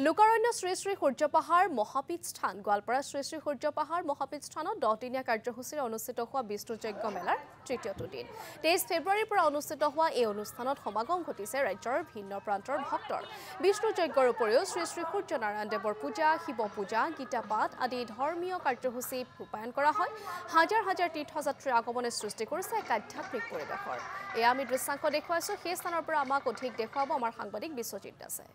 লোকাৰণ্য শ্ৰী শ্ৰী সূৰ্যপাহাৰ মহাপীঠ স্থান গোৱালপাৰা শ্ৰী শ্ৰী সূৰ্যপাহাৰ মহাপীঠ স্থানত দহদিনীয়া কাৰ্যসূচীৰে অনুষ্ঠিত হোৱা বিষ্ণুযজ্ঞ মেলাৰ তৃতীয়টো দিন তেইছ ফেব্ৰুৱাৰীৰ পৰা অনুষ্ঠিত হোৱা এই অনুষ্ঠানত সমাগম ঘটিছে ৰাজ্যৰ ভিন্ন প্ৰান্তৰ ভক্তৰ বিষ্ণুযজ্ঞৰ উপৰিও শ্ৰী শ্ৰী সূৰ্যনাৰায়ণ দেৱৰ পূজা শিৱ পূজা গীতা পাঠ আদি ধৰ্মীয় কাৰ্যসূচী ৰূপায়ণ কৰা হয় হাজাৰ হাজাৰ তীৰ্থযাত্ৰীৰ আগমনে সৃষ্টি কৰিছে এক আধ্যাত্মিক পৰিৱেশৰ এয়া আমি দৃশ্যাংশ দেখুৱাইছোঁ সেই স্থানৰ পৰা আমাক অধিক দেখুৱাব আমাৰ সাংবাদিক বিশ্বজিৎ দাসে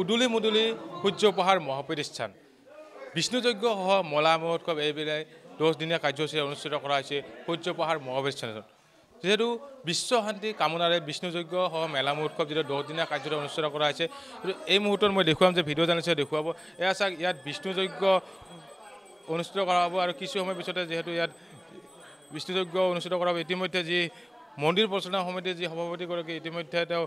উদুলি মুদুলি সূৰ্য পাহাৰ মহাপ্ৰতিষ্ঠান বিষ্ণুযজ্ঞ সহ মলা মহোৎসৱ এইবিলাক দহদিনীয়া কাৰ্যসূচী অনুষ্ঠিত কৰা হৈছে সূৰ্য পাহাৰ মহাপ্ৰতিষ্ঠান যিহেতু বিশ্ব শান্তি কামনাৰে বিষ্ণুযজ্ঞ সহ মেলা মহোৎসৱ যিটো দহদিনীয়া কাৰ্যসূচী অনুষ্ঠিত কৰা হৈছে এই মুহূৰ্তত মই দেখুৱাম যে ভিডিঅ' জানিছে দেখুৱাব এয়া চাওক ইয়াত বিষ্ণুযজ্ঞ অনুষ্ঠিত কৰা হ'ব আৰু কিছু সময় পিছতে যিহেতু ইয়াত বিষ্ণুযজ্ঞ অনুষ্ঠিত কৰা হ'ব ইতিমধ্যে যি মন্দিৰ প্ৰচলনা সমিতিৰ যি সভাপতিগৰাকী ইতিমধ্যে তেওঁ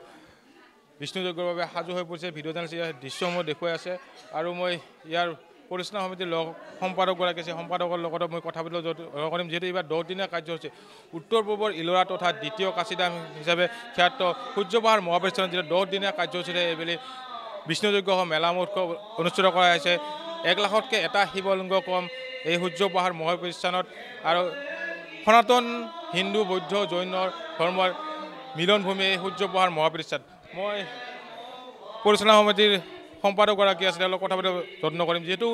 বিষ্ণুযজ্ঞৰ বাবে সাজু হৈ পৰিছে ভিডিঅ' চেনেল ইয়াৰ দৃশ্যসমূহ দেখুৱাই আছে আৰু মই ইয়াৰ পৰিচালনা সমিতিৰ লগ সম্পাদকগৰাকী আছে সম্পাদকৰ লগতো মই কথা পাতিলোঁ য'ত লগ কৰিম যিহেতু এইবাৰ দহদিনীয়া কাৰ্যসূচী উত্তৰ পূবৰ ইলোৰা তথা দ্বিতীয় কাচিধাম হিচাপে খ্যাত সূৰ্য পাহাৰ মহাপ্ৰেষ্ঠান যেতিয়া দহদিনীয়া কাৰ্যসূচীৰে এইবেলি বিষ্ণুযজ্ঞ মেলা মহোৎসৱ অনুষ্ঠিত কৰা হৈছে এক লাখতকৈ এটা শিৱলিংগ কম এই সূৰ্য পাহাৰ মহাপ্ৰতিষ্ঠানত আৰু সনাতন হিন্দু বৌদ্ধ জৈনৰ ধৰ্মৰ মিলনভূমি এই সূৰ্য পাহাৰ মহাপ্ৰতিষ্ঠান মই পৰিচালনা সমিতিৰ সম্পাদকগৰাকী আছিলে অলপ কথা পাতি যত্ন কৰিম যিহেতু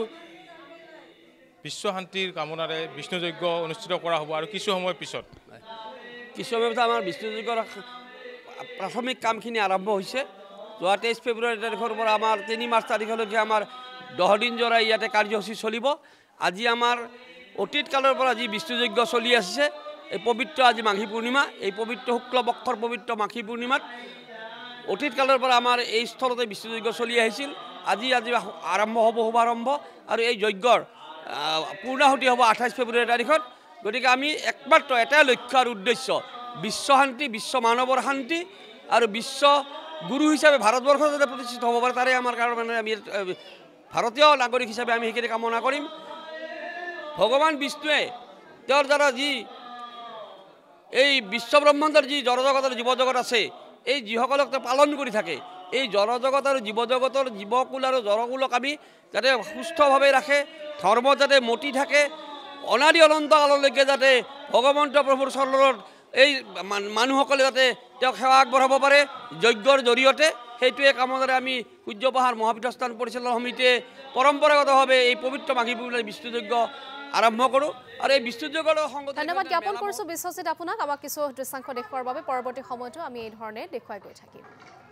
বিশ্ব শান্তিৰ কামনাৰে বিষ্ণুযজ্ঞ অনুষ্ঠিত কৰা হ'ব আৰু কিছু সময়ৰ পিছত কিছু সময়ৰ পিছত আমাৰ বিষ্ণুযজ্ঞৰ প্ৰাথমিক কামখিনি আৰম্ভ হৈছে যোৱা তেইছ ফেব্ৰুৱাৰী তাৰিখৰ পৰা আমাৰ তিনি মাৰ্চ তাৰিখলৈকে আমাৰ দহ দিনযোৰা ইয়াতে কাৰ্যসূচী চলিব আজি আমাৰ অতীত কালৰ পৰা যি বিষ্ণুযজ্ঞ চলি আছে এই পবিত্ৰ আজি মাঘী পূৰ্ণিমা এই পবিত্ৰ শুক্ল শুক্লপক্ষৰ পবিত্ৰ মাঘী পূৰ্ণিমাত অতীত কালৰ পৰা আমাৰ এই স্থলতে বিশ্বযজ্ঞ চলি আহিছিল আজি আজি আৰম্ভ হ'ব শুভাৰম্ভ আৰু এই যজ্ঞৰ পূৰ্ণাহুতি হ'ব আঠাইছ ফেব্ৰুৱাৰী তাৰিখত গতিকে আমি একমাত্ৰ এটাই লক্ষ্য আৰু উদ্দেশ্য বিশ্ব শান্তি বিশ্ব মানৱৰ শান্তি আৰু বিশ্ব গুৰু হিচাপে ভাৰতবৰ্ষ যাতে প্ৰতিষ্ঠিত হ'ব পাৰে তাৰে আমাৰ কাৰণে আমি ভাৰতীয় নাগৰিক হিচাপে আমি সেইখিনি কামনা কৰিম ভগৱান বিষ্ণুৱে তেওঁৰ দ্বাৰা যি এই বিশ্বব্ৰহ্মাণ্ডৰ যি জড়জগতৰ জীৱজগত আছে এই যিসকলক তেওঁ পালন কৰি থাকে এই জনজগত আৰু জীৱ জগতৰ জীৱকুল আৰু জড়কুলক আমি যাতে সুস্থভাৱে ৰাখে ধৰ্ম যাতে মতি থাকে অনাদি অনন্ত কাললৈকে যাতে ভগৱন্ত প্ৰভুৰ চৰণত এই মানুহসকলে যাতে তেওঁক সেৱা আগবঢ়াব পাৰে যজ্ঞৰ জৰিয়তে সেইটোৱে কামৰ কামনাৰে আমি সূৰ্য পাহাৰ মহাপীঠস্থান পৰিচালনা সমিতিয়ে পৰম্পৰাগতভাৱে এই পবিত্ৰ মাঘী বুলি বিষ্ণুযজ্ঞ আৰম্ভ কৰোঁ আৰু এই বিশ্বজগৰ ধন্যবাদ জ্ঞাপন কৰিছোঁ বিশ্বজিত আপোনাক আমাক কিছু দৃশ্যাংশ দেখুৱাৰ বাবে পৰৱৰ্তী সময়তো আমি এই ধৰণে দেখুৱাই গৈ থাকিম